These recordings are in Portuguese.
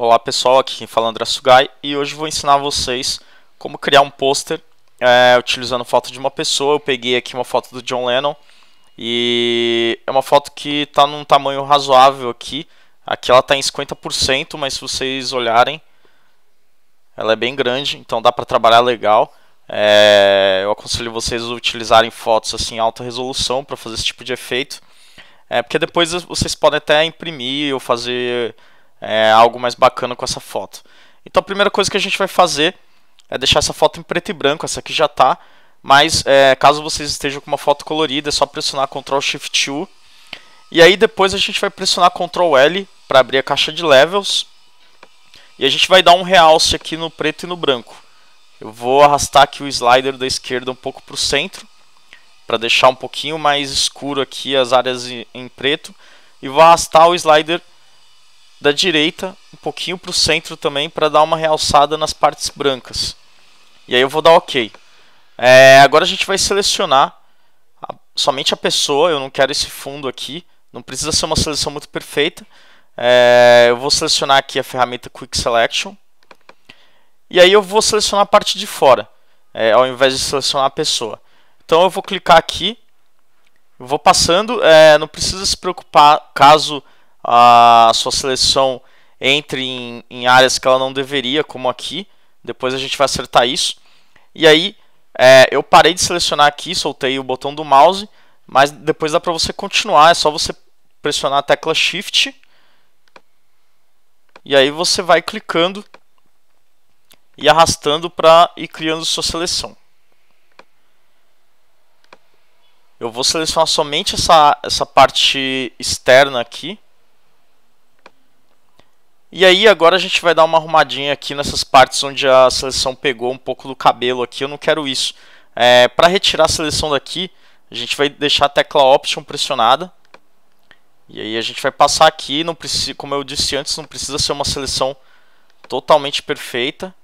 Olá pessoal, aqui quem fala é André Sugai e hoje vou ensinar a vocês como criar um pôster é, utilizando foto de uma pessoa. Eu peguei aqui uma foto do John Lennon e é uma foto que está num tamanho razoável aqui. Aqui ela está em 50%, mas se vocês olharem, ela é bem grande, então dá para trabalhar legal. É, eu aconselho vocês a utilizarem fotos assim em alta resolução para fazer esse tipo de efeito. É, porque depois vocês podem até imprimir ou fazer é, algo mais bacana com essa foto. Então a primeira coisa que a gente vai fazer é deixar essa foto em preto e branco, essa aqui já está, mas é, caso vocês estejam com uma foto colorida é só pressionar Ctrl Shift U e aí depois a gente vai pressionar Ctrl L para abrir a caixa de levels e a gente vai dar um realce aqui no preto e no branco. Eu vou arrastar aqui o slider da esquerda um pouco para o centro para deixar um pouquinho mais escuro aqui as áreas em preto e vou arrastar o slider da direita um pouquinho para o centro também para dar uma realçada nas partes brancas. E aí eu vou dar OK. É, agora a gente vai selecionar a, somente a pessoa, eu não quero esse fundo aqui, não precisa ser uma seleção muito perfeita. É, eu vou selecionar aqui a ferramenta Quick Selection. E aí eu vou selecionar a parte de fora, é, ao invés de selecionar a pessoa. Então eu vou clicar aqui, vou passando, é, não precisa se preocupar caso a sua seleção entre em, em, áreas que ela não deveria, como aqui. Depois a gente vai acertar isso. E aí, é, eu parei de selecionar aqui, soltei o botão do mouse, mas depois dá para você continuar, é só você pressionar a tecla Shift. E aí você vai clicando e arrastando para ir criando sua seleção. Eu vou selecionar somente essa, essa parte externa aqui. E aí agora a gente vai dar uma arrumadinha aqui nessas partes onde a seleção pegou um pouco do cabelo aqui, eu não quero isso. É, para retirar a seleção daqui, a gente vai deixar a tecla Option pressionada. E aí a gente vai passar aqui, não precisa, como eu disse antes, não precisa ser uma seleção totalmente perfeita.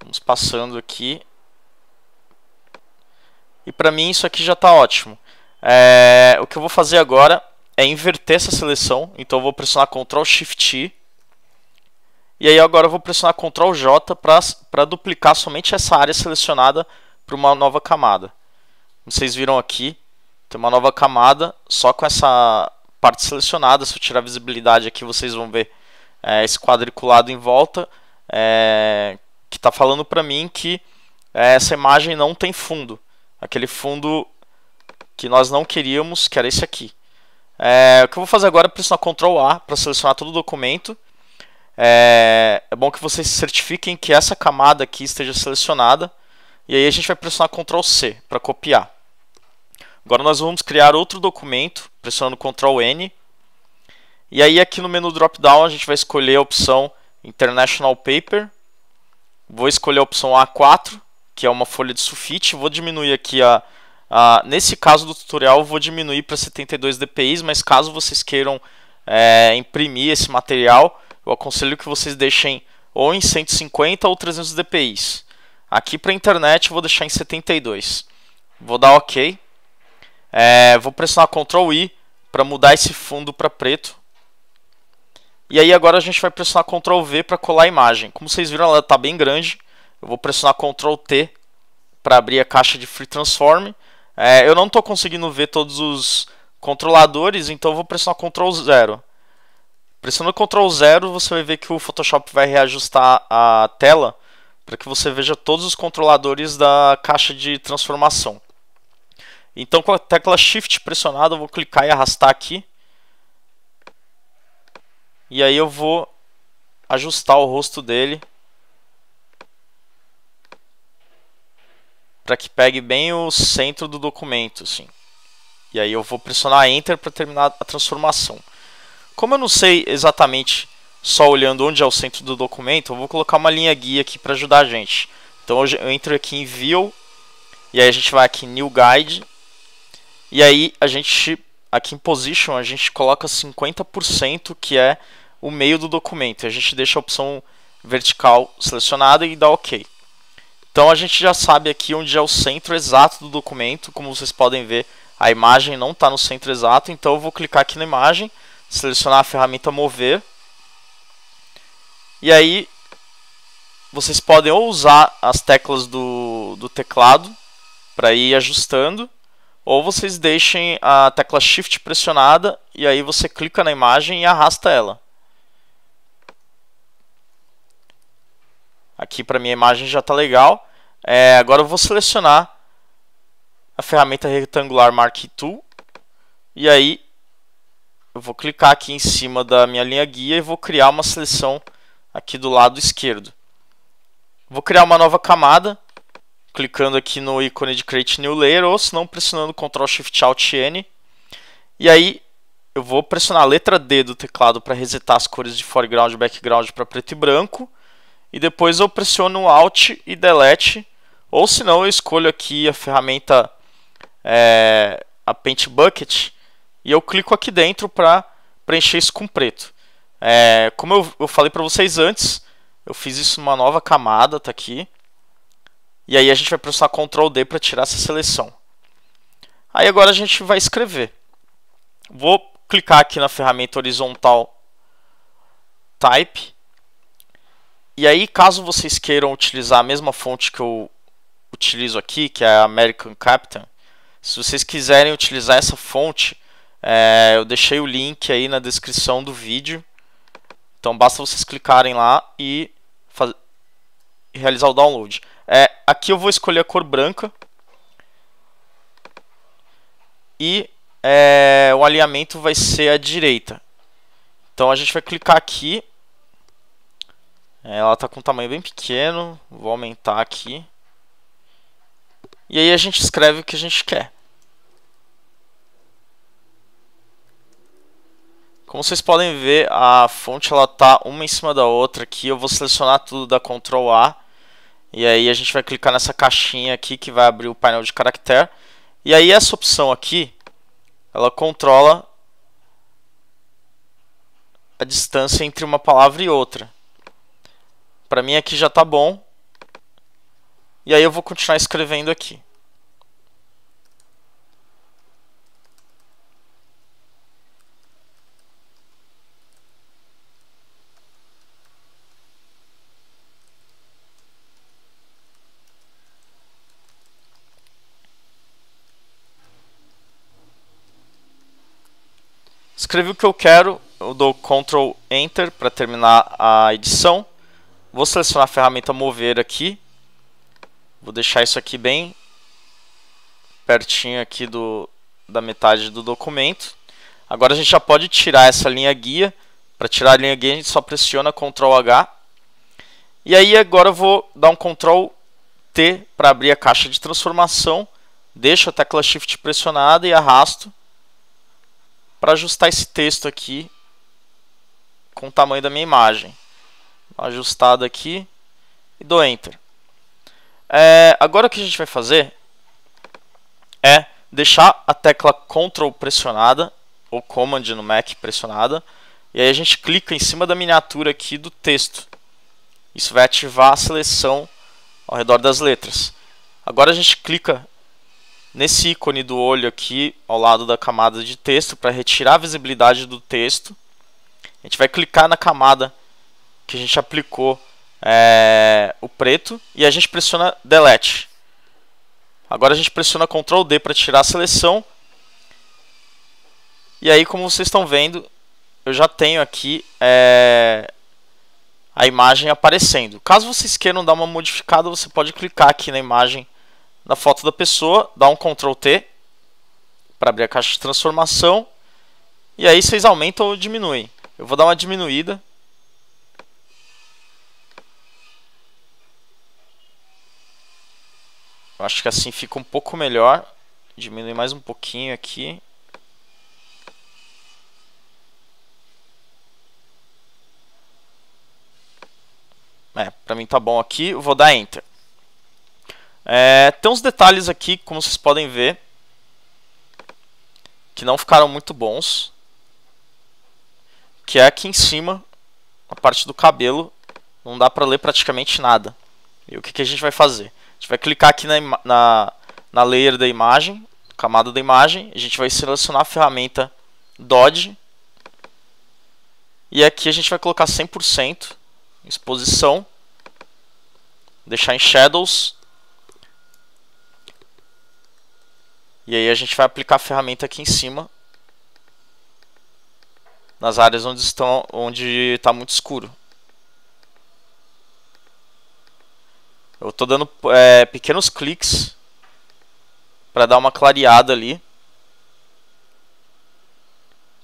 Vamos passando aqui. E para mim isso aqui já está ótimo. É, o que eu vou fazer agora é inverter essa seleção. Então eu vou pressionar Ctrl Shift I. E aí agora eu vou pressionar Ctrl J para duplicar somente essa área selecionada para uma nova camada. vocês viram aqui, tem uma nova camada só com essa parte selecionada. Se eu tirar a visibilidade aqui, vocês vão ver é, esse quadriculado em volta é, que está falando para mim que é, essa imagem não tem fundo. Aquele fundo que nós não queríamos, que era esse aqui. É, o que eu vou fazer agora é pressionar Ctrl A para selecionar todo o documento. É, é, bom que vocês certifiquem que essa camada aqui esteja selecionada. E aí a gente vai pressionar Ctrl C para copiar. Agora nós vamos criar outro documento, pressionando Ctrl N. E aí aqui no menu drop-down a gente vai escolher a opção International Paper. Vou escolher a opção A4, que é uma folha de sulfite. Vou diminuir aqui a, Uh, nesse caso do tutorial, vou diminuir para 72 dpi, mas caso vocês queiram é, imprimir esse material, eu aconselho que vocês deixem ou em 150 ou 300 dpi. Aqui para a internet, vou deixar em 72. Vou dar OK. É, vou pressionar Ctrl I para mudar esse fundo para preto. E aí agora a gente vai pressionar Ctrl V para colar a imagem. Como vocês viram, ela está bem grande. Eu vou pressionar Ctrl T para abrir a caixa de Free Transform. É, eu não estou conseguindo ver todos os controladores, então eu vou pressionar Ctrl 0. Pressionando Ctrl 0, você vai ver que o Photoshop vai reajustar a tela para que você veja todos os controladores da caixa de transformação. Então com a tecla Shift pressionada, eu vou clicar e arrastar aqui. E aí eu vou ajustar o rosto dele para que pegue bem o centro do documento, assim. E aí eu vou pressionar Enter para terminar a transformação. Como eu não sei exatamente só olhando onde é o centro do documento, eu vou colocar uma linha guia aqui para ajudar a gente. Então eu entro aqui em View, e aí a gente vai aqui em New Guide, e aí a gente, aqui em Position, a gente coloca 50%, que é o meio do documento. A gente deixa a opção vertical selecionada e dá OK. Então a gente já sabe aqui onde é o centro exato do documento, como vocês podem ver, a imagem não está no centro exato, então eu vou clicar aqui na imagem, selecionar a ferramenta mover, e aí vocês podem ou usar as teclas do, do teclado para ir ajustando, ou vocês deixem a tecla Shift pressionada e aí você clica na imagem e arrasta ela. Aqui para minha imagem já está legal. É, agora eu vou selecionar a ferramenta retangular Mark Tool. E aí eu vou clicar aqui em cima da minha linha guia e vou criar uma seleção aqui do lado esquerdo. Vou criar uma nova camada, clicando aqui no ícone de Create New Layer, ou se não, pressionando Ctrl Shift Alt N. E aí eu vou pressionar a letra D do teclado para resetar as cores de foreground e background para preto e branco e depois eu pressiono Alt e Delete, ou se não eu escolho aqui a ferramenta é, a Paint Bucket e eu clico aqui dentro para preencher isso com preto. É, como eu, eu falei para vocês antes, eu fiz isso numa nova camada, tá aqui. E aí a gente vai pressionar Ctrl D para tirar essa seleção. Aí agora a gente vai escrever. Vou clicar aqui na ferramenta horizontal Type e aí, caso vocês queiram utilizar a mesma fonte que eu utilizo aqui, que é a American Captain, se vocês quiserem utilizar essa fonte, é, eu deixei o link aí na descrição do vídeo. Então basta vocês clicarem lá e faz... realizar o download. É, aqui eu vou escolher a cor branca. E é, o alinhamento vai ser à direita. Então a gente vai clicar aqui é, ela está com um tamanho bem pequeno, vou aumentar aqui. E aí a gente escreve o que a gente quer. Como vocês podem ver, a fonte ela tá uma em cima da outra aqui. Eu vou selecionar tudo, dar Ctrl A. E aí a gente vai clicar nessa caixinha aqui que vai abrir o painel de caractere. E aí essa opção aqui, ela controla a distância entre uma palavra e outra. Para mim aqui já está bom. E aí eu vou continuar escrevendo aqui. Escrevi o que eu quero, eu dou Ctrl Enter para terminar a edição. Vou selecionar a ferramenta mover aqui. Vou deixar isso aqui bem pertinho aqui do, da metade do documento. Agora a gente já pode tirar essa linha guia. Para tirar a linha guia a gente só pressiona Ctrl H. E aí agora eu vou dar um Ctrl T para abrir a caixa de transformação. Deixo a tecla Shift pressionada e arrasto para ajustar esse texto aqui com o tamanho da minha imagem ajustada aqui e dou Enter. É, agora o que a gente vai fazer é deixar a tecla Ctrl pressionada, ou Command no Mac pressionada, e aí a gente clica em cima da miniatura aqui do texto. Isso vai ativar a seleção ao redor das letras. Agora a gente clica nesse ícone do olho aqui ao lado da camada de texto para retirar a visibilidade do texto. A gente vai clicar na camada que a gente aplicou é, o preto e a gente pressiona delete. Agora a gente pressiona Ctrl D para tirar a seleção. E aí, como vocês estão vendo, eu já tenho aqui é, a imagem aparecendo. Caso vocês queiram dar uma modificada, você pode clicar aqui na imagem da foto da pessoa, dar um Ctrl T para abrir a caixa de transformação. E aí vocês aumentam ou diminuem. Eu vou dar uma diminuída Eu acho que assim fica um pouco melhor. Diminui mais um pouquinho aqui. É, pra mim tá bom aqui. Vou dar Enter. É, tem uns detalhes aqui, como vocês podem ver, que não ficaram muito bons. Que é aqui em cima, a parte do cabelo. Não dá pra ler praticamente nada. E o que, que a gente vai fazer? gente vai clicar aqui na, na, na layer da imagem, camada da imagem, a gente vai selecionar a ferramenta Dodge, e aqui a gente vai colocar 100% exposição, deixar em Shadows, e aí a gente vai aplicar a ferramenta aqui em cima, nas áreas onde está onde tá muito escuro. Eu estou dando é, pequenos cliques para dar uma clareada ali.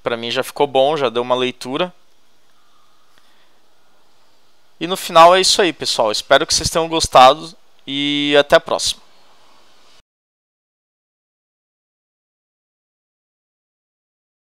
Para mim já ficou bom, já deu uma leitura. E no final é isso aí, pessoal. Espero que vocês tenham gostado e até a próxima.